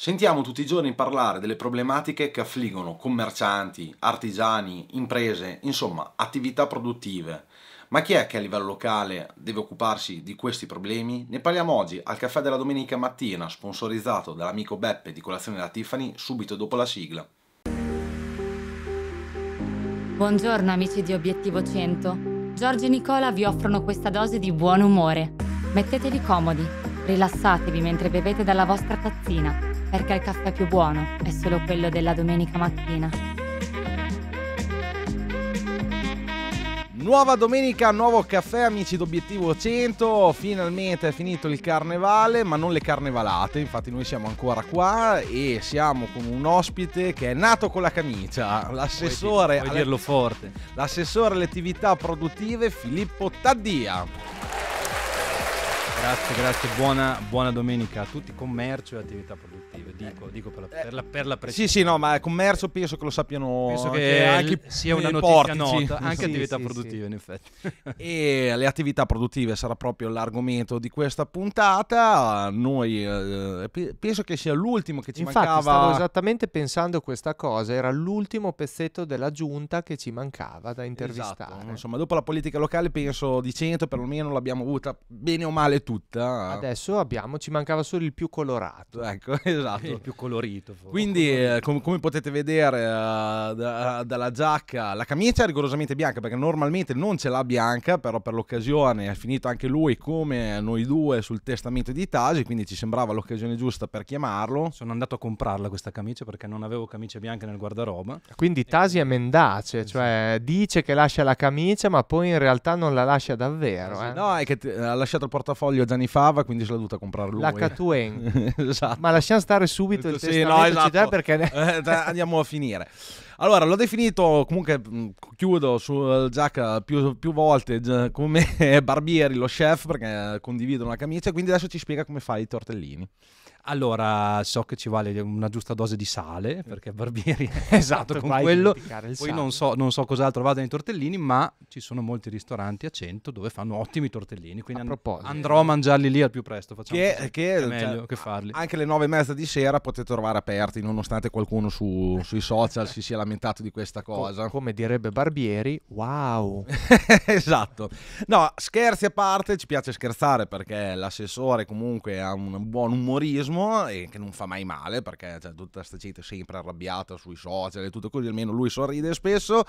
Sentiamo tutti i giorni parlare delle problematiche che affliggono commercianti, artigiani, imprese, insomma attività produttive. Ma chi è che a livello locale deve occuparsi di questi problemi? Ne parliamo oggi al caffè della domenica mattina, sponsorizzato dall'amico Beppe di Colazione della Tiffany, subito dopo la sigla. Buongiorno amici di Obiettivo 100. Giorgio e Nicola vi offrono questa dose di buon umore. Mettetevi comodi, rilassatevi mentre bevete dalla vostra tazzina perché il caffè più buono è solo quello della domenica mattina. Nuova domenica, nuovo caffè, amici d'Obiettivo 100. Finalmente è finito il carnevale, ma non le carnevalate. Infatti, noi siamo ancora qua e siamo con un ospite che è nato con la camicia. L'assessore. Puoi, dirlo alle... forte. L'assessore alle attività produttive Filippo Taddia. Grazie, grazie. Buona, buona domenica a tutti, commercio e attività produttive. Creative, dico, eh, dico eh, per, la, per, la, per la precisione. Sì, sì, no, ma il commercio penso che lo sappiano penso che anche sia una notizia portici. nota, anche sì, attività sì, produttive sì. in effetti. e le attività produttive sarà proprio l'argomento di questa puntata, noi eh, eh penso che sia l'ultimo che ci Infatti, mancava. stavo esattamente pensando questa cosa, era l'ultimo pezzetto della giunta che ci mancava da intervistare. Esatto. Insomma, dopo la politica locale penso di cento perlomeno l'abbiamo avuta bene o male tutta. Adesso abbiamo, ci mancava solo il più colorato. Ecco, esatto esatto. più colorito. Forse. Quindi, eh, com- come potete vedere uh, da- eh, dalla giacca, la camicia è rigorosamente bianca perché normalmente non ce l'ha bianca, però per l'occasione è finito anche lui come noi due sul testamento di Tasi, quindi ci sembrava l'occasione giusta per chiamarlo. Sono andato a comprarla questa camicia perché non avevo camicia bianca nel guardaroba. Quindi Tasi è mendace, cioè dice che lascia la camicia ma poi in realtà non la lascia davvero. Eh. No, è che t- ha lasciato il portafoglio a Gianni Fava, quindi se l'ha dovuta comprare lui. La Catuen. esatto. Ma lasciamo stare buttare subito il sì, testamento no, esatto. perché eh, andiamo a finire. Allora, l'ho definito, comunque mm, chiudo su eh, Jack eh, più, più, volte come Barbieri, lo chef, perché condividono la camicia, quindi adesso ci spiega come fai i tortellini. Allora, so che ci vale una giusta dose di sale, perché Barbieri, esatto, con quello. Poi non so, non so, cos'altro vada nei tortellini, ma ci sono molti ristoranti a 100 dove fanno ottimi tortellini, quindi and- andrò a mangiarli lì al più presto. Facciamo che, così. che è cioè, meglio cioè, che farli. Anche alle 9 e mezza di sera potete trovare aperti, nonostante qualcuno su, sui social si sia lamentato di questa cosa. Co- come direbbe Barbieri, wow. esatto. No, scherzi a parte, ci piace scherzare perché l'assessore comunque ha un buon umorismo fermo e che non fa mai male perché cioè, tutta questa gente sempre arrabbiata sui social e tutto così, almeno lui sorride spesso.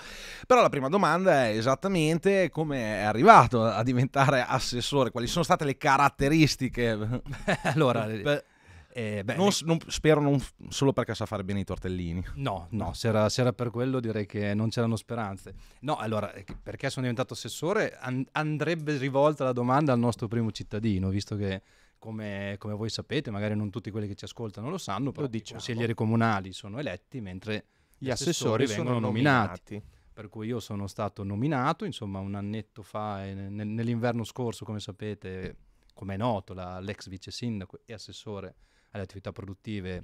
Però la prima domanda è esattamente come è arrivato a diventare assessore, quali sono state le caratteristiche? allora... Beh, eh, beh, non, non, spero non solo perché sa fare bene i tortellini. No, no, se era, se era, per quello direi che non c'erano speranze. No, allora, eh, perché sono diventato assessore? And- andrebbe rivolta la domanda al nostro primo cittadino, visto che come, come, voi sapete, magari non tutti quelli che ci ascoltano lo sanno, però lo diciamo. i consiglieri comunali sono eletti mentre gli assessori, assessori vengono nominati. nominati. Per cui io sono stato nominato, insomma, un annetto fa, nel, nell'inverno scorso, come sapete, come è noto, la, l'ex vice sindaco e assessore alle attività produttive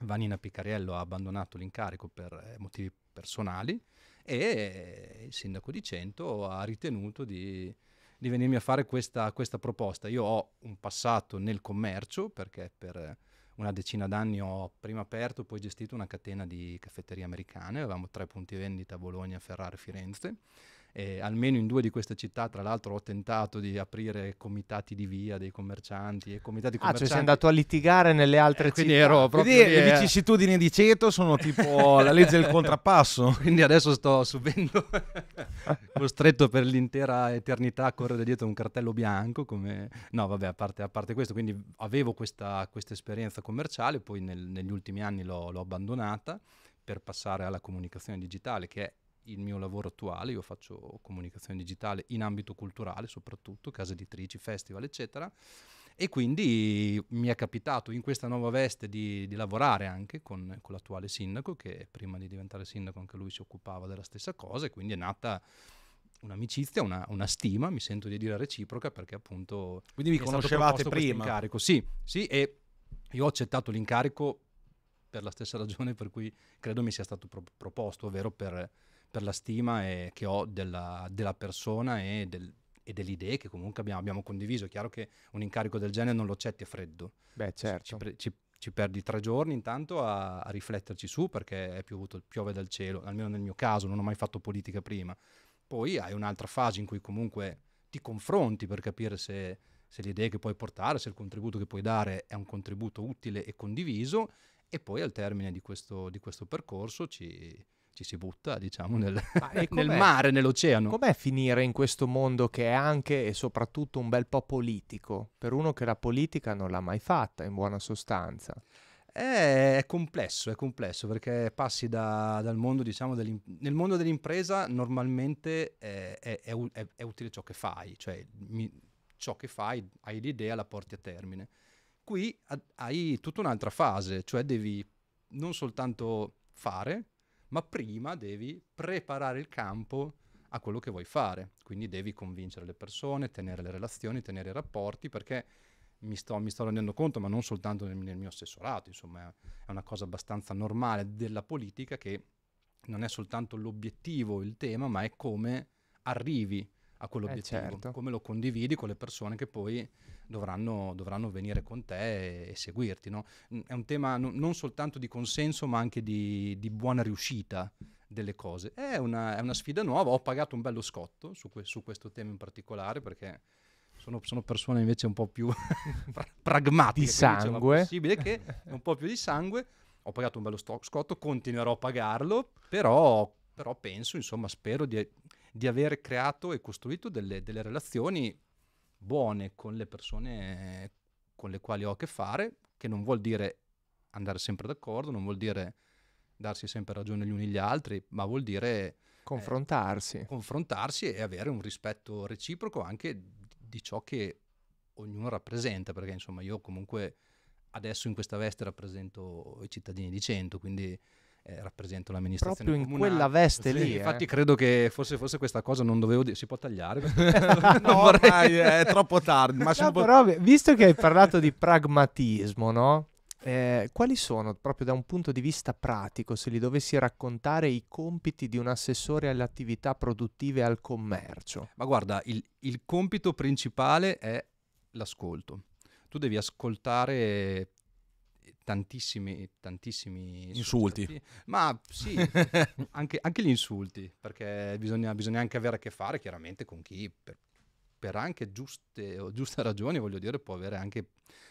Vanina Piccariello ha abbandonato l'incarico per eh, motivi personali e il sindaco di Cento ha ritenuto di di venirmi a fare questa, questa proposta. Io ho un passato nel commercio perché per una decina d'anni ho prima aperto e poi gestito una catena di caffetterie americane, avevamo tre punti vendita a Bologna, Ferrara e Firenze eh, almeno in due di queste città tra l'altro ho tentato di aprire comitati di via dei commercianti e comitati ah, Ah, cioè sei andato a litigare nelle altre eh, quindi città. Ero proprio quindi le eh. vicissitudini di Ceto sono tipo la legge del contrappasso. quindi adesso sto subendo costretto per l'intera eternità a correre dietro un cartello bianco come... No, vabbè, a parte, a parte questo, quindi avevo questa, questa esperienza commerciale, poi nel, negli ultimi anni l'ho, l'ho abbandonata per passare alla comunicazione digitale, che è il mio lavoro attuale, io faccio comunicazione digitale in ambito culturale soprattutto, case editrici, festival eccetera, e quindi mi è capitato in questa nuova veste di, di lavorare anche con, con, l'attuale sindaco che prima di diventare sindaco anche lui si occupava della stessa cosa e quindi è nata un'amicizia, una, una stima, mi sento di dire reciproca perché appunto... Quindi vi conoscevate prima? Sì, sì, e io ho accettato l'incarico per la stessa ragione per cui credo mi sia stato pro- proposto, ovvero per per la stima e, eh, che ho della, della persona e, del, e, delle idee che comunque abbiamo, abbiamo, condiviso. È chiaro che un incarico del genere non lo accetti a freddo. Beh, certo. Ci, ci, ci perdi tre giorni intanto a, a, rifletterci su perché è piovuto, piove dal cielo, almeno nel mio caso, non ho mai fatto politica prima. Poi hai un'altra fase in cui comunque ti confronti per capire se, se le idee che puoi portare, se il contributo che puoi dare è un contributo utile e condiviso e poi al termine di questo, di questo percorso ci, ci si butta, diciamo, nel, nel mare, nell'oceano. Com'è finire in questo mondo che è anche e soprattutto un bel po' politico, per uno che la politica non l'ha mai fatta, in buona sostanza? Eh, è complesso, è complesso perché passi da, dal mondo, diciamo, nel mondo dell'impresa normalmente è, è, è, è utile ciò che fai, cioè mi, ciò che fai, hai l'idea, la porti a termine. Qui ad, hai tutta un'altra fase, cioè devi non soltanto fare, ma prima devi preparare il campo a quello che vuoi fare, quindi devi convincere le persone, tenere le relazioni, tenere i rapporti, perché mi sto, mi sto rendendo conto, ma non soltanto nel, nel mio assessorato, insomma è una cosa abbastanza normale della politica che non è soltanto l'obiettivo, il tema, ma è come arrivi a quell'obiettivo, eh certo. come lo condividi con le persone che poi dovranno, dovranno venire con te e, e seguirti. No? Mm, è un tema no, non soltanto di consenso ma anche di, di buona riuscita delle cose. È una, è una, sfida nuova, ho pagato un bello scotto su, que- su questo tema in particolare perché sono, sono, persone invece un po' più pragmatiche. Di sangue. È Possibile che un po' più di sangue. Ho pagato un bello sto- scotto, continuerò a pagarlo, però, però penso, insomma, spero di, di aver creato e costruito delle, delle relazioni buone con le persone con le quali ho a che fare, che non vuol dire andare sempre d'accordo, non vuol dire darsi sempre ragione gli uni gli altri, ma vuol dire eh, confrontarsi. Eh, confrontarsi e avere un rispetto reciproco anche di ciò che ognuno rappresenta, perché insomma io comunque adesso in questa veste rappresento i cittadini di Cento, quindi eh, rappresento l'amministrazione Proprio comunale. in quella veste sì, lì. Infatti eh. credo che forse, forse questa cosa non dovevo dire, si può tagliare? no, vorrei... è troppo tardi. Ma no, però, visto che hai parlato di pragmatismo, no? Eh, quali sono, proprio da un punto di vista pratico, se li dovessi raccontare, i compiti di un assessore alle attività produttive e al commercio? Ma guarda, il, il compito principale è l'ascolto. Tu devi ascoltare tantissimi, tantissimi insulti. insulti. Ma sì, anche, anche, gli insulti, perché bisogna, bisogna, anche avere a che fare chiaramente con chi per, per anche giuste, o giuste ragioni, voglio dire, può avere anche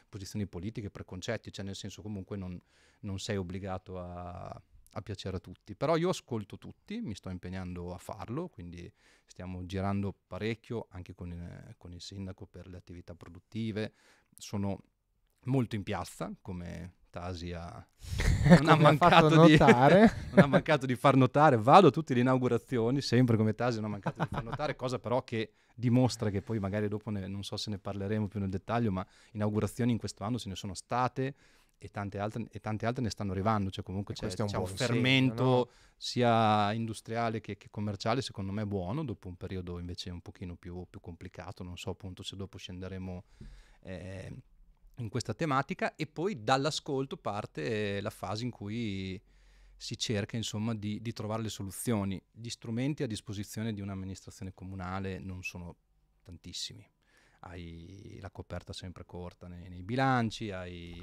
posizioni politiche, preconcetti, cioè nel senso comunque non, non sei obbligato a, a piacere a tutti. Però io ascolto tutti, mi sto impegnando a farlo, quindi stiamo girando parecchio anche con, con il sindaco per le attività produttive. Sono molto in piazza, come Anastasia non ha, mancato di, non ha mancato di far notare, vado a tutte le inaugurazioni, sempre come Tasi non ha mancato di far notare, cosa però che dimostra che poi magari dopo ne, non so se ne parleremo più nel dettaglio, ma inaugurazioni in questo anno ce ne sono state, e tante, altre, e tante altre, ne stanno arrivando, cioè comunque c'è, un, c'è un fermento segno, no? sia industriale che, che, commerciale secondo me buono dopo un periodo invece un pochino più, più complicato, non so appunto se dopo scenderemo eh, in questa tematica e poi dall'ascolto parte eh, la fase in cui si cerca insomma di, di, trovare le soluzioni. Gli strumenti a disposizione di un'amministrazione comunale non sono tantissimi. Hai la coperta sempre corta nei, nei bilanci, hai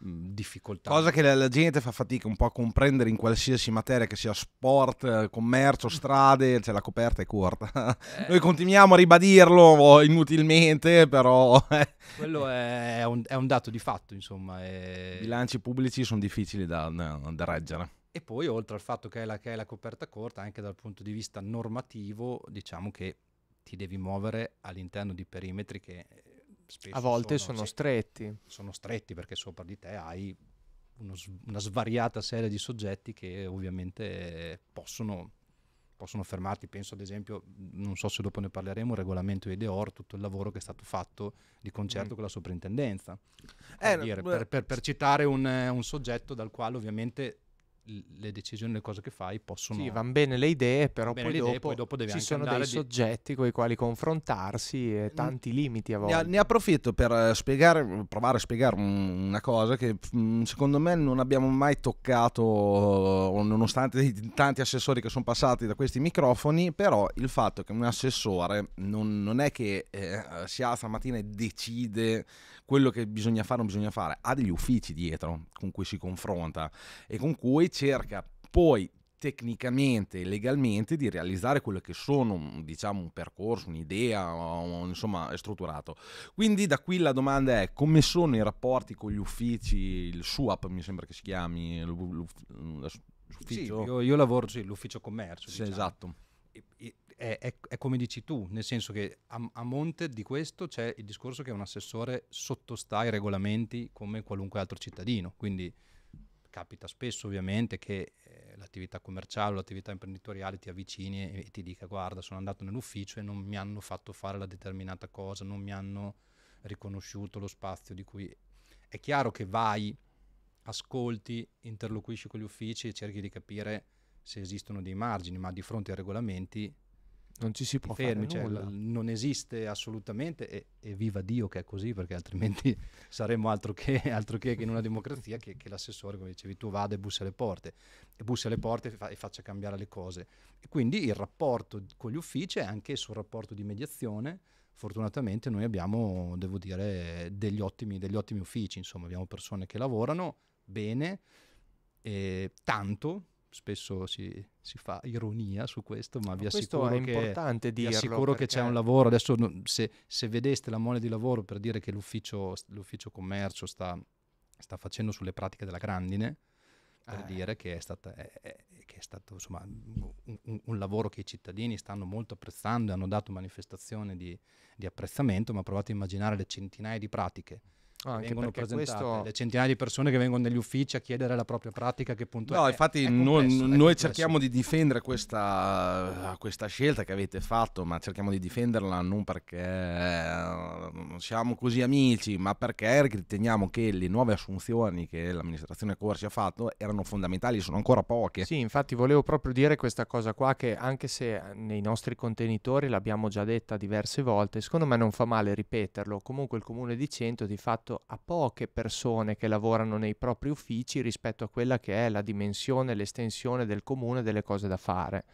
difficoltà. Cosa che la, gente fa fatica un po' a comprendere in qualsiasi materia, che sia sport, eh, commercio, mm. strade, cioè la coperta è corta. Eh, Noi continuiamo a ribadirlo oh, inutilmente, però... Eh. Quello è un, è un dato di fatto, insomma. È... I bilanci pubblici sono difficili da, da reggere. E poi oltre al fatto che è, la, che è la coperta corta, anche dal punto di vista normativo, diciamo che ti devi muovere all'interno di perimetri che a volte sono, sono sì, stretti. Sono stretti perché sopra di te hai uno, una svariata serie di soggetti che ovviamente possono, possono, fermarti. Penso ad esempio, non so se dopo ne parleremo, il regolamento EDOR, tutto il lavoro che è stato fatto di concerto mm. con la soprintendenza. Eh, dire, per, per, per, citare un, un soggetto dal quale ovviamente le decisioni, le cose che fai possono... Sì, vanno bene le idee, però poi, le idee, dopo poi, dopo devi ci sono dei di... soggetti con i quali confrontarsi e tanti mm. limiti a volte. Ne, ne, approfitto per eh, spiegare, provare a spiegare una cosa che mm, secondo me non abbiamo mai toccato, eh, nonostante i tanti assessori che sono passati da questi microfoni, però il fatto che un assessore non, non è che eh, si alza la mattina e decide quello che bisogna fare o non bisogna fare, ha degli uffici dietro con cui si confronta e con cui cerca poi tecnicamente e legalmente di realizzare quello che sono diciamo un percorso, un'idea, insomma è strutturato. Quindi da qui la domanda è come sono i rapporti con gli uffici, il SUAP mi sembra che si chiami, sì, io, io, lavoro sì, l'ufficio commercio. Sì, diciamo. Esatto. E, è, è, è, come dici tu, nel senso che a, a, monte di questo c'è il discorso che un assessore sottosta ai regolamenti come qualunque altro cittadino, quindi capita spesso ovviamente che eh, l'attività commerciale o l'attività imprenditoriale ti avvicini e, e, ti dica guarda sono andato nell'ufficio e non mi hanno fatto fare la determinata cosa, non mi hanno riconosciuto lo spazio di cui... È chiaro che vai, ascolti, interloquisci con gli uffici e cerchi di capire se esistono dei margini, ma di fronte ai regolamenti non ci si può fermi, fare cioè, nulla. Cioè, non esiste assolutamente e, e, viva Dio che è così perché altrimenti saremmo altro che, altro che, in una democrazia che, che, l'assessore, come dicevi tu, vada e bussa alle porte e bussa alle porte e, fa, e, faccia cambiare le cose. E quindi il rapporto con gli uffici è anche sul rapporto di mediazione. Fortunatamente noi abbiamo, devo dire, degli ottimi, degli ottimi uffici, insomma abbiamo persone che lavorano bene, e tanto spesso si, si, fa ironia su questo, ma vi assicuro, che, dirlo, vi assicuro perché... che, c'è un lavoro. Adesso se, se, vedeste la mole di lavoro per dire che l'ufficio, l'ufficio commercio sta, sta, facendo sulle pratiche della grandine, per eh. dire che è, stata, è, è, che è stato insomma, un, un, lavoro che i cittadini stanno molto apprezzando e hanno dato manifestazione di, di apprezzamento, ma provate a immaginare le centinaia di pratiche Ah, anche vengono presentate questo... le centinaia di persone che vengono negli uffici a chiedere la propria pratica che punto no, è, infatti è complesso, noi, noi cerchiamo di difendere questa, questa, scelta che avete fatto ma cerchiamo di difenderla non perché eh, non siamo così amici ma perché riteniamo che le nuove assunzioni che l'amministrazione Corsi ha fatto erano fondamentali sono ancora poche sì infatti volevo proprio dire questa cosa qua che anche se nei nostri contenitori l'abbiamo già detta diverse volte secondo me non fa male ripeterlo comunque il comune di Cento di fatto legato a poche persone che lavorano nei propri uffici rispetto a quella che è la dimensione, l'estensione del comune delle cose da fare.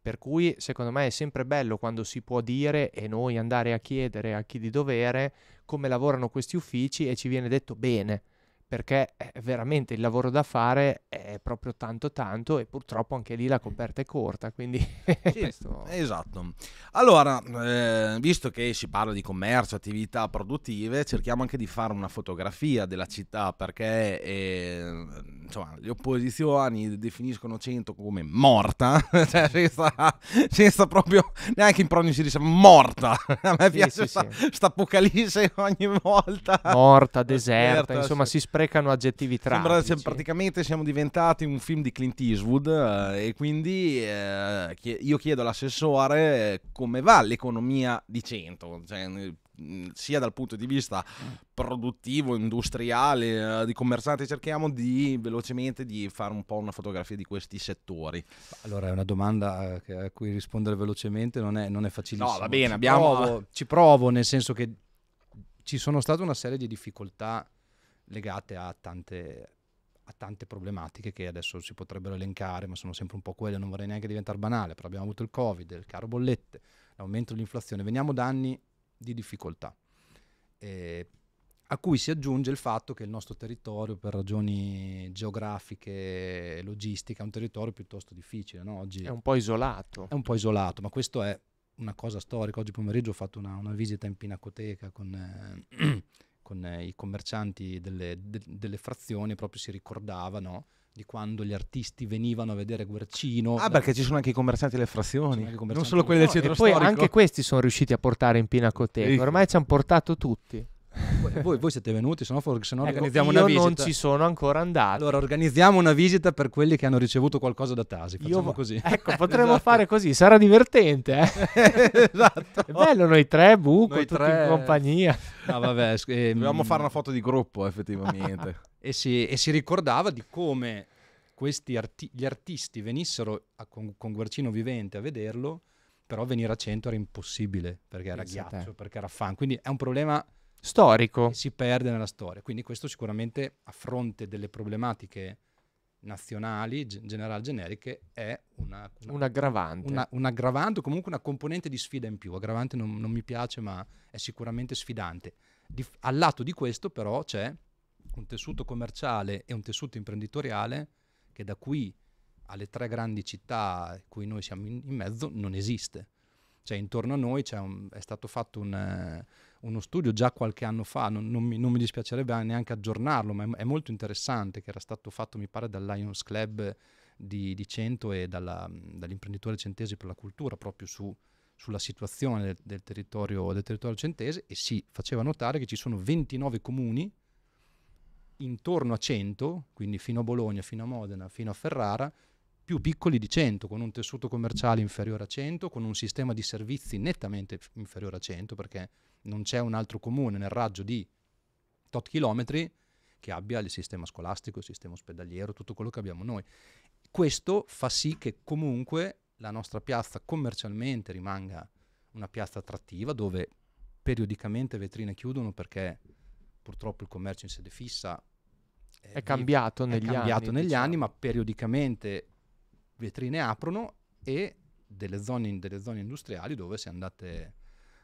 Per cui secondo me è sempre bello quando si può dire e noi andare a chiedere a chi di dovere come lavorano questi uffici e ci viene detto bene perché eh, veramente il lavoro da fare è proprio tanto tanto e purtroppo anche lì la coperta è corta, quindi sì, questo... Esatto. Allora, eh, visto che si parla di commercio, attività produttive, cerchiamo anche di fare una fotografia della città perché eh, insomma, le opposizioni definiscono 100 come morta, cioè senza, senza, proprio neanche in pronosi si dice morta. A me sì, piace sì, sta, sì. sta apocalisse ogni volta. Morta, deserta, deserta insomma si spreca recano aggettivi tra. Sembra, praticamente siamo diventati un film di Clint Eastwood eh, e quindi eh, io chiedo all'assessore eh, come va l'economia di 100, cioè, sia dal punto di vista produttivo, industriale, eh, di commerciante, cerchiamo di velocemente di fare un po' una fotografia di questi settori. Allora è una domanda a cui rispondere velocemente non è, non è facilissimo. No, va bene, abbiamo... provo, ci provo nel senso che ci sono state una serie di difficoltà legate a tante, a tante problematiche che adesso si potrebbero elencare, ma sono sempre un po' quelle, non vorrei neanche diventare banale, però abbiamo avuto il Covid, il caro bollette, l'aumento dell'inflazione, veniamo da anni di difficoltà, eh, a cui si aggiunge il fatto che il nostro territorio, per ragioni geografiche e logistiche, è un territorio piuttosto difficile. No? Oggi è un po' isolato. È un po' isolato, ma questo è una cosa storica. Oggi pomeriggio ho fatto una, una visita in Pinacoteca con... Eh, con eh, i commercianti delle, de, delle, frazioni proprio si ricordavano di quando gli artisti venivano a vedere Guercino. Ah, perché ci sono anche i commercianti delle frazioni, commercianti non solo quelli del centro no, E poi anche questi sono riusciti a portare in pinacoteca, ormai ci hanno portato tutti. Voi, voi, siete venuti, se no, ecco, organizziamo una visita. Io non ci sono ancora andato. Allora organizziamo una visita per quelli che hanno ricevuto qualcosa da Tasi. Facciamo io, così. Ecco, potremmo esatto. fare così, sarà divertente. Eh? esatto. È bello noi tre, Buco, noi tre... in compagnia. No, vabbè, eh, Dovevamo fare una foto di gruppo, effettivamente. e, si, e si ricordava di come questi arti- gli artisti venissero a, con, con Guercino vivente a vederlo, però venire a 100 era impossibile perché era Pensate. ghiaccio, perché era fan. Quindi è un problema storico. si perde nella storia. Quindi questo sicuramente a fronte delle problematiche nazionali, ge- general generiche, è una, una, un aggravante. Una, un aggravante comunque una componente di sfida in più. Aggravante non, non mi piace, ma è sicuramente sfidante. Di, al lato di questo però c'è un tessuto commerciale e un tessuto imprenditoriale che da qui alle tre grandi città in cui noi siamo in, in mezzo non esiste. Cioè intorno a noi un, è stato fatto un, eh, uno studio già qualche anno fa, non, non, mi, non, mi, dispiacerebbe neanche aggiornarlo, ma è, è, molto interessante, che era stato fatto mi pare dal Lions Club di, di Cento e dalla, dall'imprenditore centesi per la cultura, proprio su, sulla situazione del, del, territorio, del territorio centese e si faceva notare che ci sono 29 comuni intorno a 100, quindi fino a Bologna, fino a Modena, fino a Ferrara, più piccoli di 100, con un tessuto commerciale inferiore a 100, con un sistema di servizi nettamente inferiore a 100, perché non c'è un altro comune nel raggio di tot chilometri che abbia il sistema scolastico, il sistema ospedaliero, tutto quello che abbiamo noi. Questo fa sì che comunque la nostra piazza commercialmente rimanga una piazza attrattiva dove periodicamente vetrine chiudono perché purtroppo il commercio in sede fissa è, è cambiato negli, è cambiato anni, negli diciamo. anni, ma periodicamente vetrine aprono e delle zone, delle zone industriali dove se andate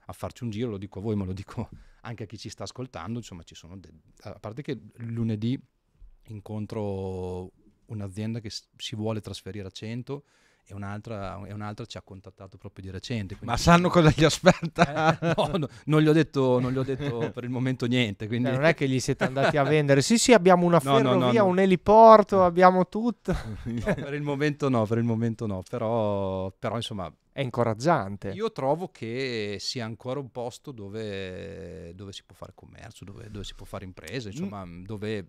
a farci un giro, lo dico a voi ma lo dico anche a chi ci sta ascoltando, insomma ci sono, de- a parte che lunedì incontro un'azienda che si vuole trasferire a 100 e un'altra, e un'altra ci ha contattato proprio di recente. Ma sanno cosa gli aspetta? Eh, no, no, non, gli ho detto, gli ho detto per il momento niente. Quindi... Eh, non è che gli siete andati a vendere. Sì, sì, abbiamo una no, ferrovia, un eliporto, abbiamo tutto. per il momento no, per il momento no, però, però insomma... È incoraggiante. Io trovo che sia ancora un posto dove, dove si può fare commercio, dove, dove si può fare impresa, mm. insomma, mm. dove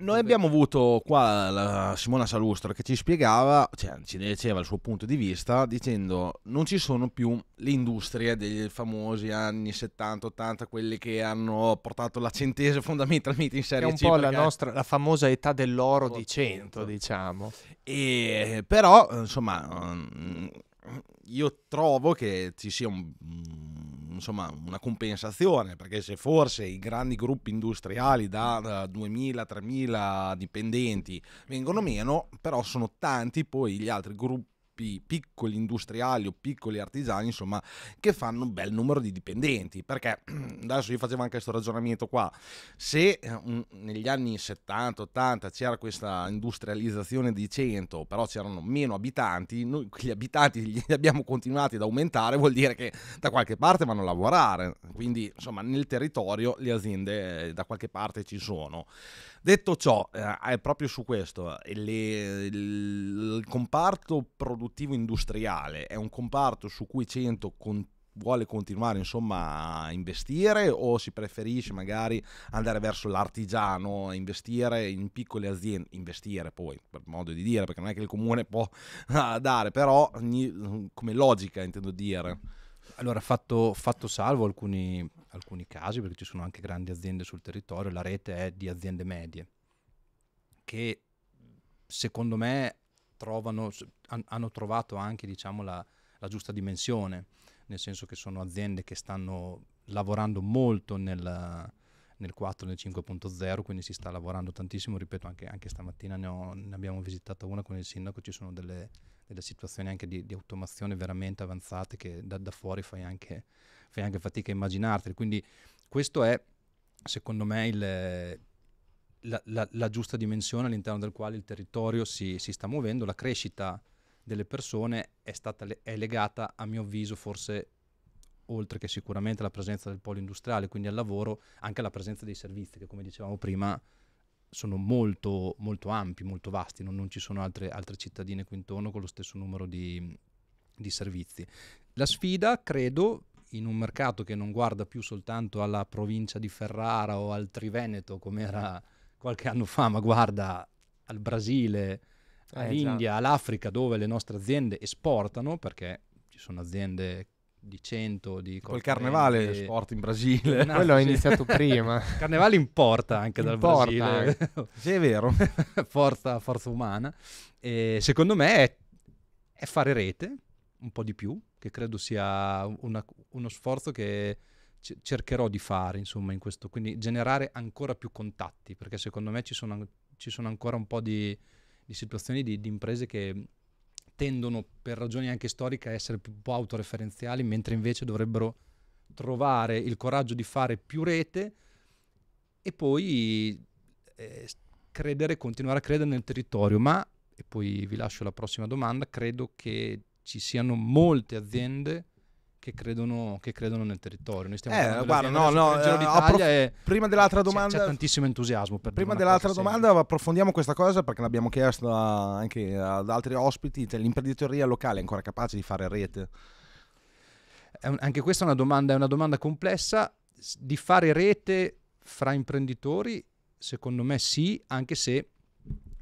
noi abbiamo avuto qua la Simona Salustro che ci spiegava, cioè ci diceva il suo punto di vista dicendo non ci sono più le industrie dei famosi anni 70-80, quelli che hanno portato la centese fondamentalmente in serie C. È un C, po' la, nostra, la famosa età dell'oro di 100, diciamo. E, però, insomma, mm, io trovo che ci sia un insomma, una compensazione, perché se forse i grandi gruppi industriali da, eh, da 2.000-3.000 dipendenti vengono meno, però sono tanti poi gli altri gruppi piccoli industriali o piccoli artigiani, insomma, che fanno un bel numero di dipendenti. Perché adesso io facevo anche questo ragionamento qua. Se eh, negli anni 70-80 c'era questa industrializzazione di 100, però c'erano meno abitanti, noi gli abitanti li abbiamo continuati ad aumentare, vuol dire che da qualche parte vanno a lavorare. Quindi, insomma, nel territorio le aziende eh, da qualche parte ci sono. Detto ciò, eh, è proprio su questo, il comparto produttivo produttivo industriale è un comparto su cui Cento con- vuole continuare insomma, a investire o si preferisce magari andare verso l'artigiano, investire in piccole aziende, investire poi per modo di dire perché non è che il comune può ah, dare, però come logica intendo dire. Allora, fatto, fatto salvo alcuni, alcuni casi, perché ci sono anche grandi aziende sul territorio, la rete è di aziende medie, che secondo me trovano, hanno trovato anche diciamo, la, la, giusta dimensione, nel senso che sono aziende che stanno lavorando molto nel, nel 4 nel 5.0, quindi si sta lavorando tantissimo, ripeto anche, anche stamattina ne, ho, ne, abbiamo visitata una con il sindaco, ci sono delle, delle situazioni anche di, di, automazione veramente avanzate che da, da fuori fai anche, fai anche fatica a immaginartele, quindi questo è secondo me il la, la, la, giusta dimensione all'interno del quale il territorio si, si sta muovendo, la crescita delle persone è, stata, è legata, a mio avviso, forse oltre che sicuramente alla presenza del polo industriale, quindi al lavoro, anche alla presenza dei servizi, che come dicevamo prima sono molto, molto ampi, molto vasti, non, non ci sono altre, altre, cittadine qui intorno con lo stesso numero di, di servizi. La sfida, credo, in un mercato che non guarda più soltanto alla provincia di Ferrara o al Triveneto, come era qualche anno fa, ma guarda al Brasile, eh, all'India, eh, all'Africa dove le nostre aziende esportano perché ci sono aziende di 100 di col carnevale che... sport in Brasile no, quello è iniziato prima carnevale importa anche dal importa. Brasile sì è vero forza, forza umana e secondo me è, è, fare rete un po' di più che credo sia una, uno sforzo che c- cercherò di fare, insomma, in questo, quindi generare ancora più contatti, perché secondo me ci sono, ci sono ancora un po' di, di situazioni di, di, imprese che tendono, per ragioni anche storiche, a essere un po' autoreferenziali, mentre invece dovrebbero trovare il coraggio di fare più rete e poi eh, credere, continuare a credere nel territorio, ma, e poi vi lascio la prossima domanda, credo che ci siano molte aziende che credono, che credono, nel territorio. Noi stiamo eh, guarda, no, no, eh, approf- e prima dell'altra domanda c'è, c'è tantissimo entusiasmo. prima dell'altra domanda sempre. approfondiamo questa cosa perché l'abbiamo chiesto anche ad altri ospiti, cioè, l'imprenditoria locale è ancora capace di fare rete? Un, anche questa è una, domanda, è una domanda complessa, di fare rete fra imprenditori secondo me sì, anche se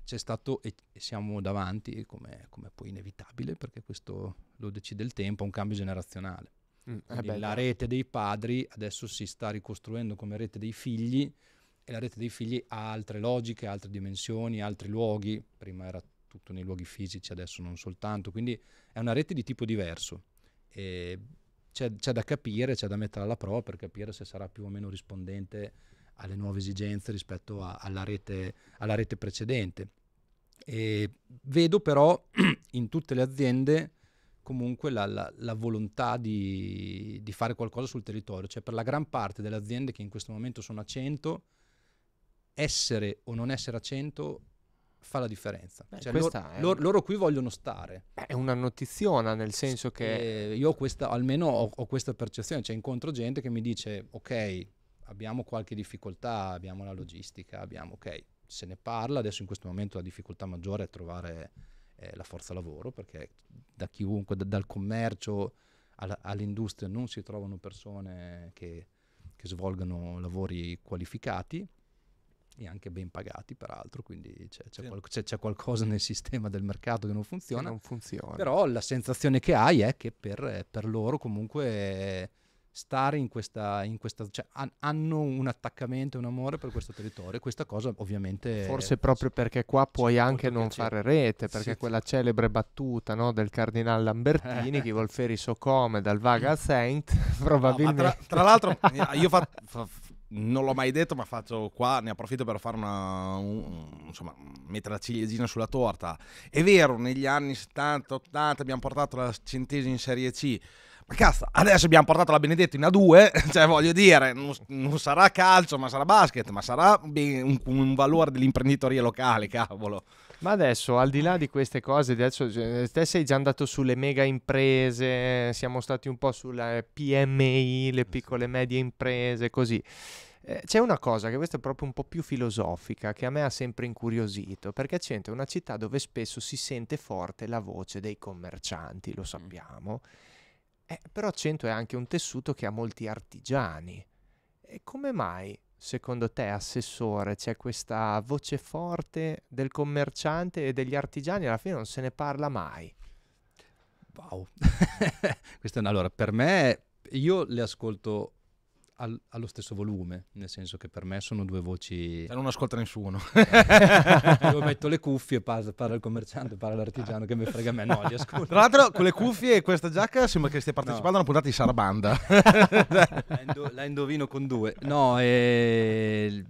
c'è stato e siamo davanti, come, come poi inevitabile, perché questo lo decide il tempo, un cambio generazionale. Mm, eh la rete dei padri adesso si sta ricostruendo come rete dei figli e la rete dei figli ha altre logiche, altre dimensioni, altri luoghi. Prima era tutto nei luoghi fisici, adesso non soltanto. Quindi è una rete di tipo diverso. C'è, c'è da capire, c'è da mettere alla prova per capire se sarà più o meno rispondente alle nuove esigenze rispetto a, alla, rete, alla rete precedente. E vedo però in tutte le aziende comunque la, la, la volontà di, di, fare qualcosa sul territorio, cioè per la gran parte delle aziende che in questo momento sono a 100, essere o non essere a 100 fa la differenza. Beh, cioè loro, è... loro, loro, qui vogliono stare. Beh, è una notiziona nel senso che... Eh, io questa, almeno ho, ho questa percezione, cioè incontro gente che mi dice ok, abbiamo qualche difficoltà, abbiamo la logistica, abbiamo, ok, se ne parla, adesso in questo momento la difficoltà maggiore è trovare eh, la forza lavoro, perché da chiunque, da, dal commercio alla, all'industria non si trovano persone che, che, svolgano lavori qualificati e anche ben pagati peraltro, quindi c'è, c'è, sì. qual- c'è, c'è qualcosa nel sistema del mercato che non funziona. Che non funziona. Però la sensazione che hai è che per, per loro comunque... Eh, stare in questa, in questa cioè, han, hanno un attaccamento, un amore per questo territorio questa cosa ovviamente... Forse è, eh, proprio perché qua puoi anche non piacere. fare rete, perché sì, quella sì. celebre battuta no, del cardinale Lambertini, che vuol fere come dal Vaga Saint, probabilmente... No, tra, tra, l'altro io fa, fa, non l'ho mai detto, ma faccio qua, ne approfitto per fare una, un, insomma, mettere la ciliegina sulla torta. È vero, negli anni 70-80 abbiamo portato la centesima in Serie C, Cazzo, adesso abbiamo portato la Benedetto in A2, cioè voglio dire, non, non sarà calcio, ma sarà basket, ma sarà un, un valore dell'imprenditoria locale, cavolo. Ma adesso, al di là di queste cose, adesso, cioè, te sei già andato sulle mega imprese, siamo stati un po' sulle PMI, le eh piccole e medie imprese, così. Eh, c'è una cosa che questa è proprio un po' più filosofica, che a me ha sempre incuriosito, perché c'entra una città dove spesso si sente forte la voce dei commercianti, lo mm. sappiamo. Mm eh, però 100 è anche un tessuto che ha molti artigiani. E come mai, secondo te, assessore, c'è questa voce forte del commerciante e degli artigiani? Alla fine non se ne parla mai. Wow. Questa, è una, allora, per me, io le ascolto al, allo stesso volume, nel senso che per me sono due voci... Cioè, non ascolta nessuno. Eh. Io metto le cuffie, parla, parla il commerciante, parla l'artigiano, che mi frega a me, no, li ascolto. Tra l'altro con le cuffie e questa giacca sembra che stia partecipando no. a una puntata di Sarabanda. la, indovino con due. No, e... Eh,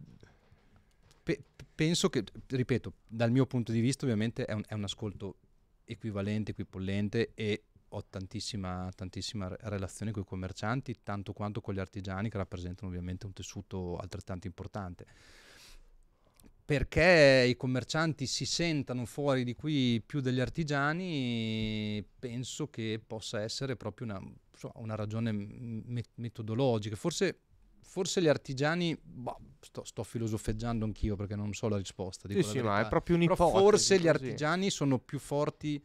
pe- penso che, ripeto, dal mio punto di vista ovviamente è un, è un ascolto equivalente, equipollente e ho tantissima, tantissima relazione con i commercianti, tanto quanto con gli artigiani che rappresentano ovviamente un tessuto altrettanto importante. Perché i commercianti si sentano fuori di qui più degli artigiani, penso che possa essere proprio una, una ragione metodologica. Forse forse gli artigiani, boh, sto, sto, filosofeggiando anch'io perché non so la risposta. Sì, la sì, ma è proprio un'ipotesi. forse così. gli artigiani sono più forti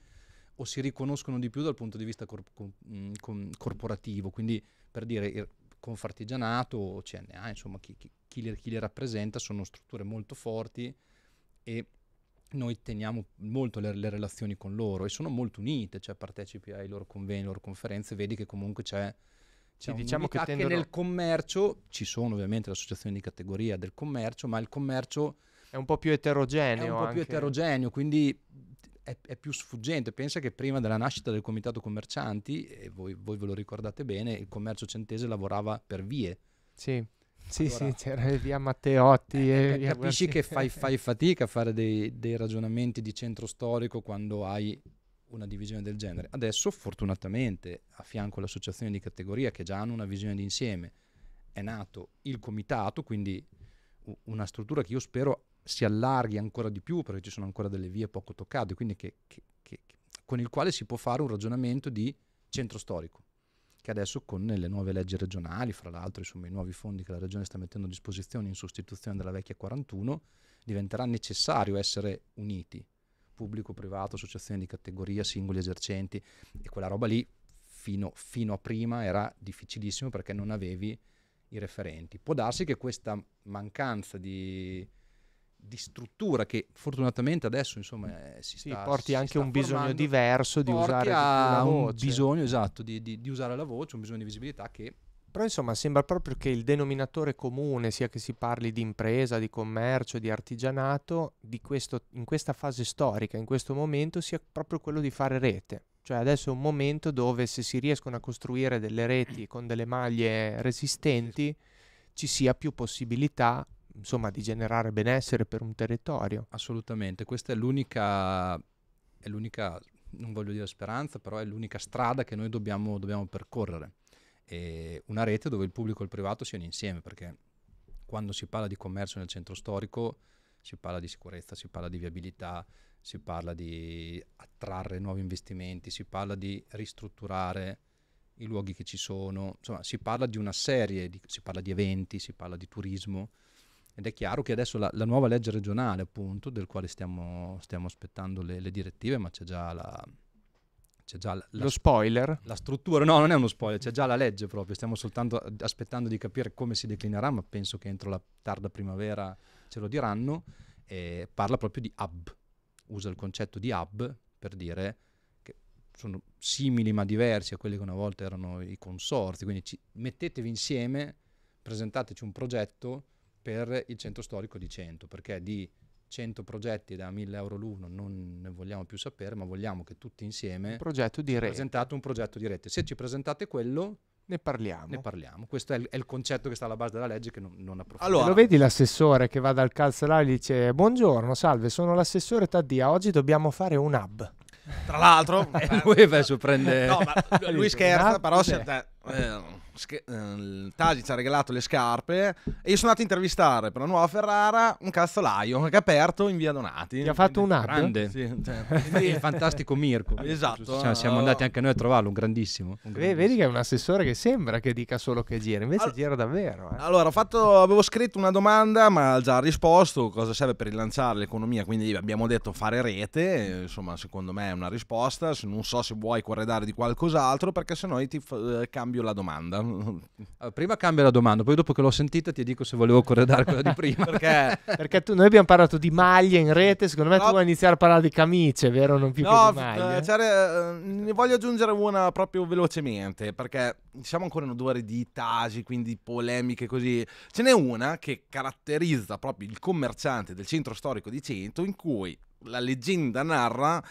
o si riconoscono di più dal punto di vista cor- mm, com- corporativo, quindi per dire Confartigianato o CNA, insomma chi, chi, chi, li, chi li rappresenta sono strutture molto forti e noi teniamo molto le, le, relazioni con loro e sono molto unite, cioè partecipi ai loro convegni, alle loro conferenze, vedi che comunque c'è, c'è sì, diciamo che, tendono... che nel commercio ci sono ovviamente le associazioni di categoria del commercio, ma il commercio è un po' più eterogeneo. È un po' anche. più eterogeneo, quindi è, è, più sfuggente. Pensa che prima della nascita del comitato commercianti, e voi, voi ve lo ricordate bene, il commercio centese lavorava per vie. Sì. Sì, allora, sì, c'era via Matteotti. Eh, eh, via capisci che fai, fai, fatica a fare dei, dei, ragionamenti di centro storico quando hai una divisione del genere. Adesso, fortunatamente, a fianco alle di categoria che già hanno una visione d'insieme, è nato il comitato, quindi una struttura che io spero si allarghi ancora di più perché ci sono ancora delle vie poco toccate, quindi che, che, che, con il quale si può fare un ragionamento di centro storico, che adesso con le nuove leggi regionali, fra l'altro insomma, i nuovi fondi che la regione sta mettendo a disposizione in sostituzione della vecchia 41, diventerà necessario essere uniti, pubblico, privato, associazioni di categoria, singoli esercenti e quella roba lì fino, fino a prima era difficilissimo perché non avevi i referenti. Può darsi che questa mancanza di di struttura che fortunatamente adesso insomma eh, si sta, sì, porti si anche un bisogno diverso di usare la voce. un bisogno esatto di, di, di usare la voce, un bisogno di visibilità che però insomma sembra proprio che il denominatore comune, sia che si parli di impresa, di commercio, di artigianato, di questo, in questa fase storica, in questo momento, sia proprio quello di fare rete. Cioè adesso è un momento dove se si riescono a costruire delle reti con delle maglie resistenti, ci sia più possibilità insomma, di generare benessere per un territorio. Assolutamente, questa è l'unica, è l'unica non voglio dire speranza, però è l'unica strada che noi dobbiamo, dobbiamo percorrere. E una rete dove il pubblico e il privato siano insieme, perché quando si parla di commercio nel centro storico si parla di sicurezza, si parla di viabilità, si parla di attrarre nuovi investimenti, si parla di ristrutturare i luoghi che ci sono, insomma si parla di una serie, di, si parla di eventi, si parla di turismo, ed è chiaro che adesso la, la nuova legge regionale, appunto, del quale stiamo, stiamo aspettando le, le direttive, ma c'è già la, c'è già la, lo spoiler? La struttura, no, non è uno spoiler, c'è già la legge proprio, stiamo soltanto aspettando di capire come si declinerà, ma penso che entro la tarda primavera ce lo diranno. Eh, parla proprio di hub, usa il concetto di hub per dire che sono simili ma diversi a quelli che una volta erano i consorzi, quindi ci, mettetevi insieme, presentateci un progetto per il centro storico di 100, perché di 100 progetti da 1000 euro l'uno non ne vogliamo più sapere, ma vogliamo che tutti insieme presentate un progetto di rete. Se ci presentate quello, ne parliamo. Ne parliamo. Questo è il, è il, concetto che sta alla base della legge che non, non approfondiamo. Allora, lo vedi l'assessore che va dal calzolaio e dice buongiorno, salve, sono l'assessore Taddia, oggi dobbiamo fare un hub. Tra l'altro, lui prende... No, ma lui scherza, però se... Eh, eh, Tasi ci ha regalato le scarpe e io sono andato a intervistare per la nuova Ferrara un cazzolaio che ha aperto in via Donati. Ti ha fatto un app? Grande. Sì, cioè, il fantastico Mirko. Esatto. Cioè, siamo andati anche noi a trovarlo, un grandissimo, un grandissimo. Vedi che è un assessore che sembra che dica solo che gira, invece All- gira davvero. Eh. Allora, fatto, avevo scritto una domanda ma ha già risposto cosa serve per rilanciare l'economia, quindi abbiamo detto fare rete, insomma secondo me è una risposta, non so se vuoi corredare di qualcos'altro perché se no ti f- eh, cambi cambio la domanda. Allora, prima cambia la domanda, poi dopo che l'ho sentita ti dico se volevo corredare quella di prima. perché, perché tu, noi abbiamo parlato di maglie in rete, secondo me no. tu vuoi iniziare a parlare di camicie, vero? Non più no, di eh, maglie. Cioè, ne voglio aggiungere una proprio velocemente, perché siamo ancora in odore di tasi, quindi polemiche così. Ce n'è una che caratterizza proprio il commerciante del centro storico di Cento, in cui la leggenda narra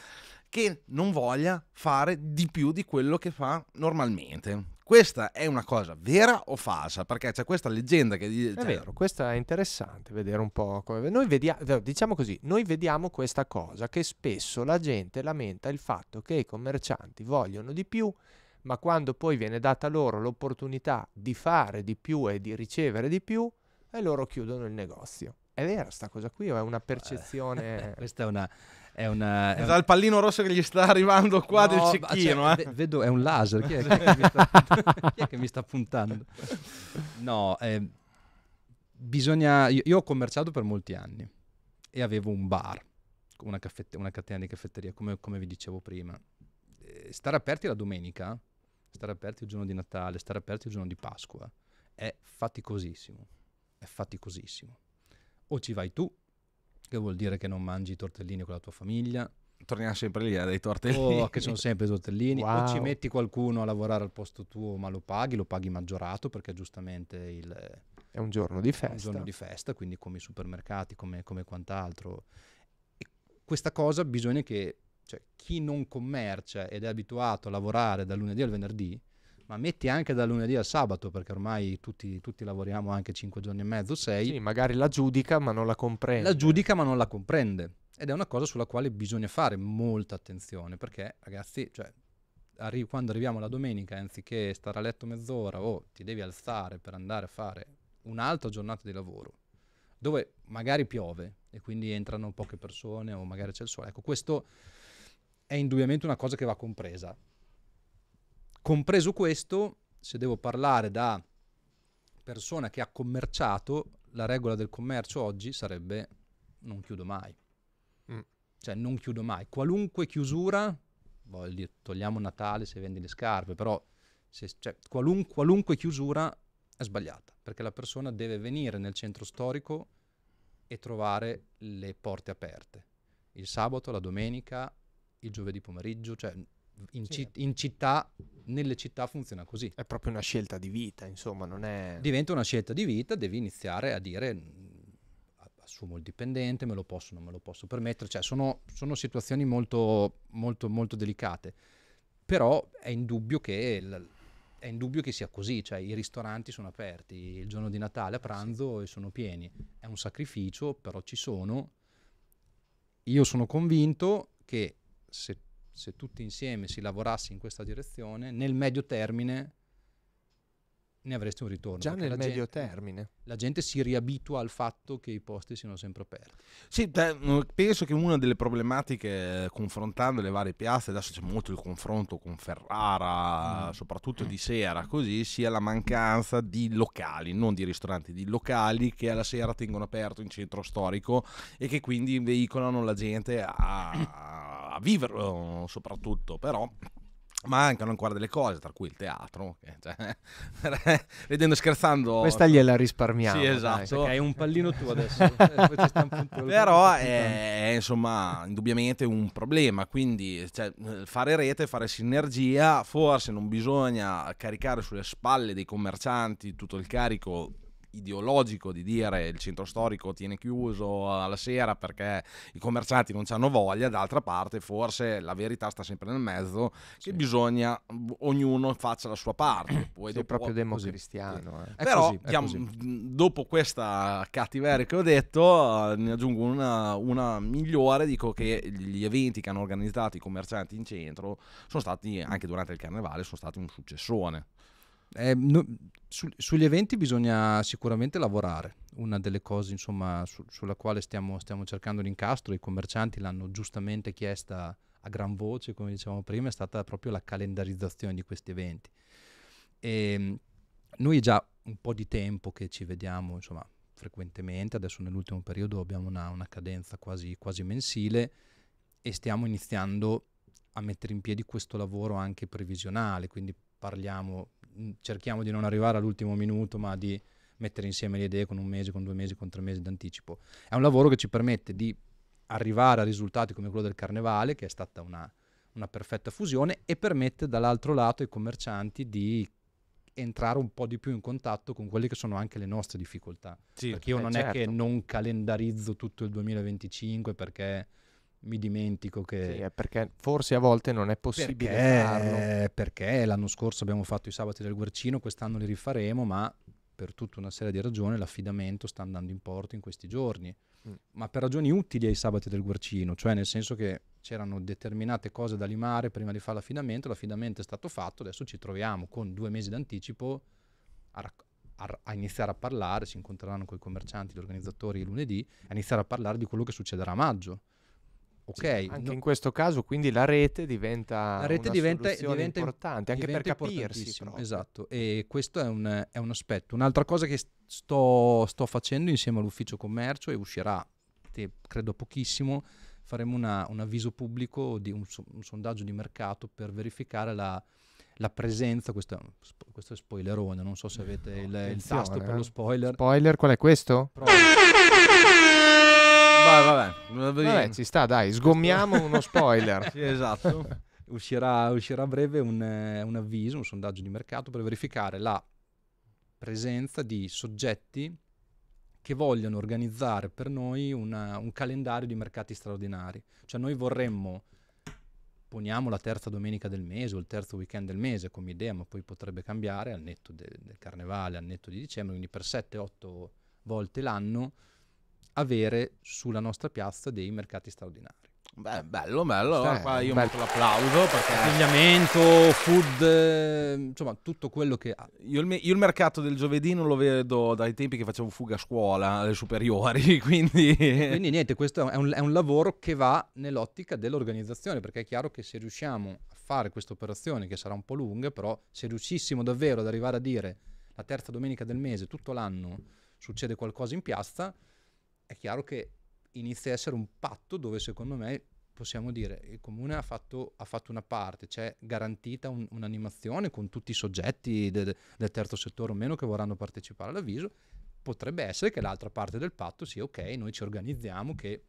che non voglia fare di più di quello che fa normalmente. Questa è una cosa vera o falsa? Perché c'è questa leggenda che dice... È cioè, vero, questa è interessante vedere un po'. Come... Noi vediamo, diciamo così, noi vediamo questa cosa che spesso la gente lamenta il fatto che i commercianti vogliono di più, ma quando poi viene data loro l'opportunità di fare di più e di ricevere di più, e loro chiudono il negozio. È vera sta cosa qui o è una eh. percezione? Questa è una è, una, è un... il eh, pallino rosso che gli sta arrivando qua no, del cecchino. Cioè, eh. Vedo, è un laser. Chi è, chi, è sta, chi è, che mi sta puntando? No, eh, bisogna... Io, io ho commerciato per molti anni e avevo un bar, una, caffette, una catena di caffetteria, come, come vi dicevo prima. Eh, stare aperti la domenica, stare aperti il giorno di Natale, stare aperti il giorno di Pasqua, è faticosissimo. È faticosissimo. O ci vai tu che vuol dire che non mangi i tortellini con la tua famiglia. Torniamo sempre lì a eh, dei tortellini. O oh, che sono sempre tortellini. Wow. O ci metti qualcuno a lavorare al posto tuo, ma lo paghi, lo paghi maggiorato perché giustamente il, è un giorno di festa. È un giorno di festa, quindi come i supermercati, come, come quant'altro. E questa cosa bisogna che cioè, chi non commercia ed è abituato a lavorare dal lunedì al venerdì ma metti anche da lunedì al sabato, perché ormai tutti, tutti lavoriamo anche 5 giorni e mezzo, 6. Sì, magari la giudica ma non la comprende. La giudica ma non la comprende. Ed è una cosa sulla quale bisogna fare molta attenzione, perché ragazzi, cioè, arri- quando arriviamo la domenica, anziché stare a letto mezz'ora o oh, ti devi alzare per andare a fare un'altra giornata di lavoro, dove magari piove e quindi entrano poche persone o magari c'è il sole, ecco questo è indubbiamente una cosa che va compresa Compreso questo, se devo parlare da persona che ha commerciato, la regola del commercio oggi sarebbe non chiudo mai. Mm. Cioè non chiudo mai. Qualunque chiusura, voglio dire, togliamo Natale se vendi le scarpe, però se, cioè, qualun, qualunque chiusura è sbagliata, perché la persona deve venire nel centro storico e trovare le porte aperte. Il sabato, la domenica, il giovedì pomeriggio, cioè in, sì. citt- in città, nelle città funziona così. È proprio una scelta di vita, insomma, non è... Diventa una scelta di vita, devi iniziare a dire assumo il dipendente, me lo posso, non me lo posso permettere, cioè sono, sono situazioni molto, molto, molto delicate, però è indubbio che... Il, è indubbio che sia così, cioè i ristoranti sono aperti il giorno di Natale a pranzo e sono pieni. È un sacrificio, però ci sono. Io sono convinto che se se tutti insieme si lavorasse in questa direzione, nel medio termine ne avreste un ritorno. Già nel medio gente, termine. La gente si riabitua al fatto che i posti siano sempre aperti. Sì, mm, penso che una delle problematiche eh, confrontando le varie piazze, adesso c'è molto il confronto con Ferrara, mm. soprattutto mm. di sera, così sia la mancanza di locali, non di ristoranti, di locali che alla sera tengono aperto in centro storico e che quindi veicolano la gente a viverlo soprattutto, però mancano ancora delle cose, tra cui il teatro. Cioè, vedendo scherzando. Questa gliela risparmiamo. Sì, esatto. hai un pallino tu adesso. Però è insomma, indubbiamente un problema. Quindi cioè, fare rete, fare sinergia, forse non bisogna caricare sulle spalle dei commercianti tutto il carico ideologico di dire il centro storico tiene chiuso alla sera perché i commercianti non hanno voglia, d'altra parte forse la verità sta sempre nel mezzo sì. che bisogna ognuno faccia la sua parte. Poi Sei dopo, proprio democristiano. Eh. Però così, diamo, dopo questa cattiveria che ho detto eh, ne aggiungo una, una migliore, dico che gli eventi che hanno organizzato i commercianti in centro sono stati anche durante il carnevale sono stati un successone eh, no, su, sugli eventi bisogna sicuramente lavorare, una delle cose insomma, su, sulla quale stiamo, stiamo cercando l'incastro, i commercianti l'hanno giustamente chiesta a gran voce, come dicevamo prima, è stata proprio la calendarizzazione di questi eventi. E ehm, noi già un po' di tempo che ci vediamo, insomma, frequentemente, adesso nell'ultimo periodo abbiamo una, una cadenza quasi, quasi, mensile e stiamo iniziando a mettere in piedi questo lavoro anche previsionale, quindi parliamo Mm, cerchiamo di non arrivare all'ultimo minuto, ma di mettere insieme le idee con un mese, con due mesi, con tre mesi d'anticipo. È un lavoro che ci permette di arrivare a risultati come quello del carnevale, che è stata una, una perfetta fusione, e permette dall'altro lato ai commercianti di entrare un po' di più in contatto con quelle che sono anche le nostre difficoltà. Sì, perché io eh, non certo. è che certo. non calendarizzo tutto il 2025 perché mi dimentico che... Sì, è perché forse a volte non è possibile perché, farlo. Perché l'anno scorso abbiamo fatto i sabati del Guercino, quest'anno li rifaremo, ma per tutta una serie di ragioni l'affidamento sta andando in porto in questi giorni. Mm. Ma per ragioni utili ai sabati del Guercino, cioè nel senso che c'erano determinate cose da limare prima di fare l'affidamento, l'affidamento è stato fatto, adesso ci troviamo con due mesi d'anticipo a, rac- a iniziare a parlare, si incontreranno con i commercianti, gli organizzatori lunedì, a iniziare a parlare di quello che succederà a maggio. Okay. Sì, anche no. in questo caso quindi la rete diventa, la rete diventa, diventa importante, anche diventa per capirsi. Esatto, e questo è un, è un, aspetto. Un'altra cosa che sto, sto, facendo insieme all'ufficio commercio e uscirà, te, credo pochissimo, faremo una, un avviso pubblico di un, un, sondaggio di mercato per verificare la, la presenza, questo è, spo, questo è spoilerone, non so se avete no, il, il, tasto per lo eh. spoiler. Spoiler, qual è questo? Prova. Eh. vabbè, vabbè. vabbè, ci sta, dai, sgommiamo uno spoiler. sì, esatto. Uscirà, uscirà a breve un, eh, un avviso, un sondaggio di mercato per verificare la presenza di soggetti che vogliono organizzare per noi una, un calendario di mercati straordinari. Cioè noi vorremmo, poniamo la terza domenica del mese o il terzo weekend del mese come idea, ma poi potrebbe cambiare al netto de, del carnevale, al netto di dicembre, quindi per 7-8 volte l'anno avere sulla nostra piazza dei mercati straordinari. Beh, bello, bello. Allora, qua eh, io bello. metto l'applauso perché... Abbigliamento, food, insomma, tutto quello che ha. Io il, me- io il, mercato del giovedì non lo vedo dai tempi che facevo fuga a scuola alle superiori, quindi... quindi niente, questo è un, è un lavoro che va nell'ottica dell'organizzazione, perché è chiaro che se riusciamo a fare questa operazione, che sarà un po' lunga, però se riuscissimo davvero ad arrivare a dire la terza domenica del mese, tutto l'anno, succede qualcosa in piazza è chiaro che inizia a essere un patto dove secondo me possiamo dire il comune ha fatto, ha fatto una parte, c'è garantita un, un'animazione con tutti i soggetti de, de, del terzo settore o meno che vorranno partecipare all'avviso, potrebbe essere che l'altra parte del patto sia ok, noi ci organizziamo che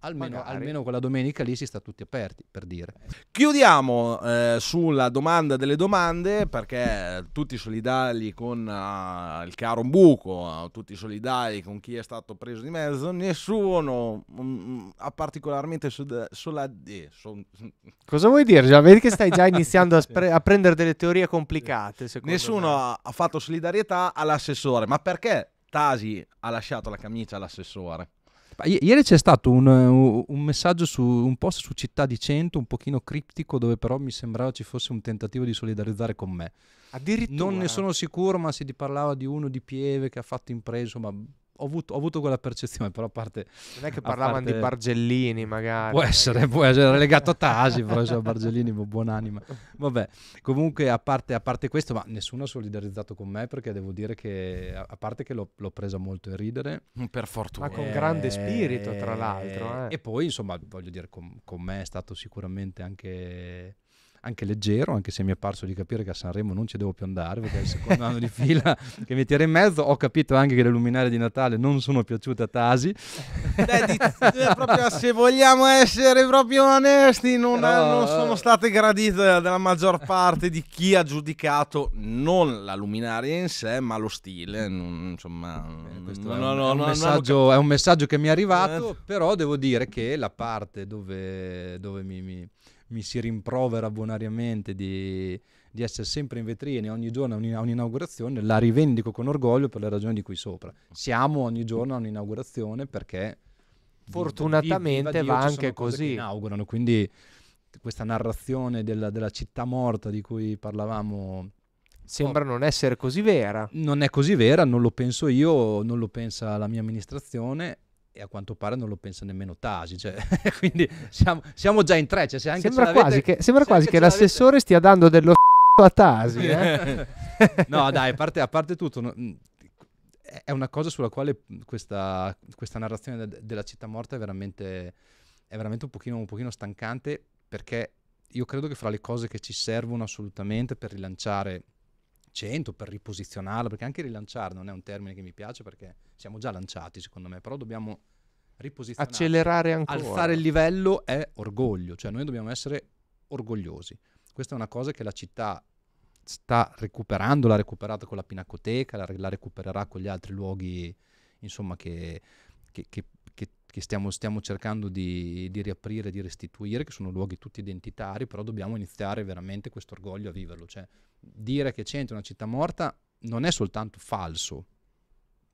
Almeno, almeno, quella domenica lì si sta tutti aperti, per dire. Chiudiamo eh, sulla domanda delle domande, perché tutti solidali con uh, il caro Buco, uh, eh, tutti solidali con chi è stato preso di mezzo, nessuno um, ha particolarmente sud- eh, son- Cosa vuoi dire? Già, vedi che stai già iniziando a, spre- a prendere delle teorie complicate. Nessuno me. ha fatto solidarietà all'assessore, ma perché Tasi ha lasciato la camicia all'assessore? ieri c'è stato un, un, messaggio su un post su Città di 100 un pochino criptico dove però mi sembrava ci fosse un tentativo di solidarizzare con me. Addirittura. Non ne sono sicuro, ma si parlava di uno di Pieve che ha fatto impresa, ma ho avuto, ho avuto, quella percezione, però a parte... Non è che parlavano parte... di Bargellini magari. Può essere, può essere legato a Tasi, però cioè, Bargellini, buonanima. Vabbè, comunque a parte, a parte, questo, ma nessuno ha solidarizzato con me perché devo dire che, a parte che l'ho, l'ho presa molto in ridere. Per fortuna. Ma con grande spirito, tra eh, l'altro. Eh. E poi, insomma, voglio dire, con, con me è stato sicuramente anche anche leggero, anche se mi è parso di capire che a Sanremo non ci devo più andare perché è il secondo anno di fila che mi tira in mezzo. Ho capito anche che le luminarie di Natale non sono piaciute a Tasi. Beh, proprio, se vogliamo essere proprio onesti, non, Però... non sono state gradite dalla maggior parte di chi ha giudicato non la luminaria in sé, ma lo stile. Non, insomma, questo no, è, un, no, è, un no, messaggio, è, un, messaggio, che mi è arrivato, eh. però devo dire che la parte dove, dove mi, mi mi si rimprovera bonariamente di, di essere sempre in vetrine ogni giorno a, un, a un'inaugurazione, la rivendico con orgoglio per le ragioni di cui sopra. Siamo ogni giorno a un'inaugurazione perché fortunatamente va anche così. Inaugurano, quindi questa narrazione della, della, città morta di cui parlavamo sembra oh, non essere così vera. Non è così vera, non lo penso io, non lo pensa la mia amministrazione e a quanto pare non lo pensa nemmeno Tasi, cioè, quindi siamo, siamo, già in tre. Cioè, se anche sembra quasi che, sembra se quasi che l'assessore stia dando dello s a Tasi. Eh? no, dai, a parte, a parte tutto, no, mm, è una cosa sulla quale mm, questa, questa narrazione de- della città morta è veramente, è veramente un, pochino, un pochino stancante perché io credo che fra le cose che ci servono assolutamente per rilanciare 100 per riposizionarlo, perché anche rilanciare non è un termine che mi piace perché siamo già lanciati secondo me, però dobbiamo riposizionare. Accelerare ancora. Alzare il livello è orgoglio, cioè noi dobbiamo essere orgogliosi. Questa è una cosa che la città sta recuperando, l'ha recuperata con la Pinacoteca, la, la recupererà con gli altri luoghi insomma che, che, che che stiamo, stiamo cercando di, di, riaprire, di restituire, che sono luoghi tutti identitari, però dobbiamo iniziare veramente questo orgoglio a viverlo. Cioè, dire che è una città morta non è soltanto falso,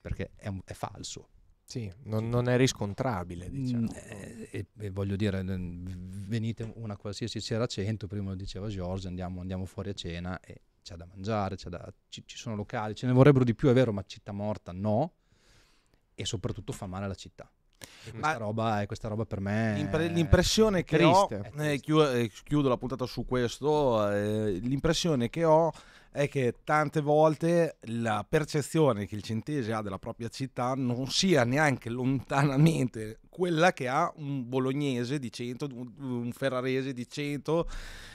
perché è, è falso. Sì, non, non, è riscontrabile, diciamo. Mm, eh, e, e, voglio dire, venite una qualsiasi sera a 100, prima lo diceva Giorgio, andiamo, andiamo fuori a cena e c'è da mangiare, c'è da, ci, ci, sono locali, ce ne vorrebbero di più, è vero, ma città morta no, e soprattutto fa male alla città. E questa, roba, questa roba per me. L'impre- l'impressione che triste. ho. Eh, chiudo, eh, chiudo, la puntata su questo. Eh, l'impressione che ho è che tante volte la percezione che il centese ha della propria città non sia neanche lontanamente quella che ha un bolognese di 100, un ferrarese di 100.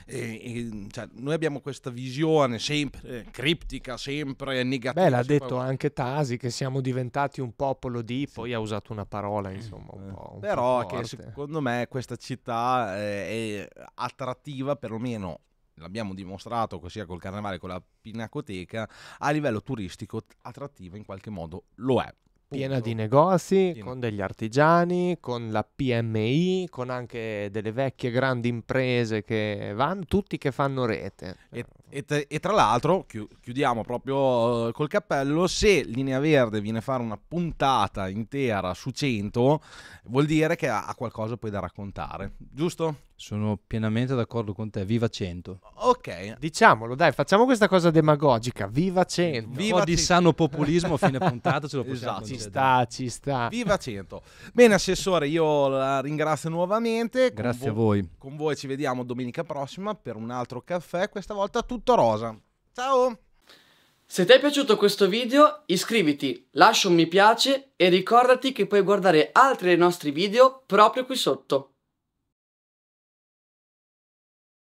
Cioè, noi abbiamo questa visione sempre criptica, sempre negativa. Beh, l'ha detto poi... anche Tasi che siamo diventati un popolo di, sì. poi ha usato una parola, insomma, un eh. po'. Un Però po che secondo me questa città eh, è attrattiva perlomeno l'abbiamo dimostrato sia col carnevale che con la pinacoteca, a livello turistico attrattiva in qualche modo lo è. Punto. Piena di negozi, Piena. con degli artigiani, con la PMI, con anche delle vecchie grandi imprese che vanno, tutti che fanno rete. E, e, e tra l'altro, chiudiamo proprio eh, col cappello, se Linea Verde viene a fare una puntata intera su 100, vuol dire che ha qualcosa poi da raccontare, giusto? Sono pienamente d'accordo con te, viva 100. Ok, diciamolo, dai, facciamo questa cosa demagogica, viva 100. Viva di sano populismo a fine puntata ce lo esatto, possiamo esatto. Ci sta, ci sta. Viva 100. Bene assessore, io la ringrazio nuovamente. Grazie voi, a voi. Con voi ci vediamo domenica prossima per un altro caffè, questa volta tutto rosa. Ciao! Se ti è piaciuto questo video iscriviti, lascia un mi piace e ricordati che puoi guardare altri dei nostri video proprio qui sotto.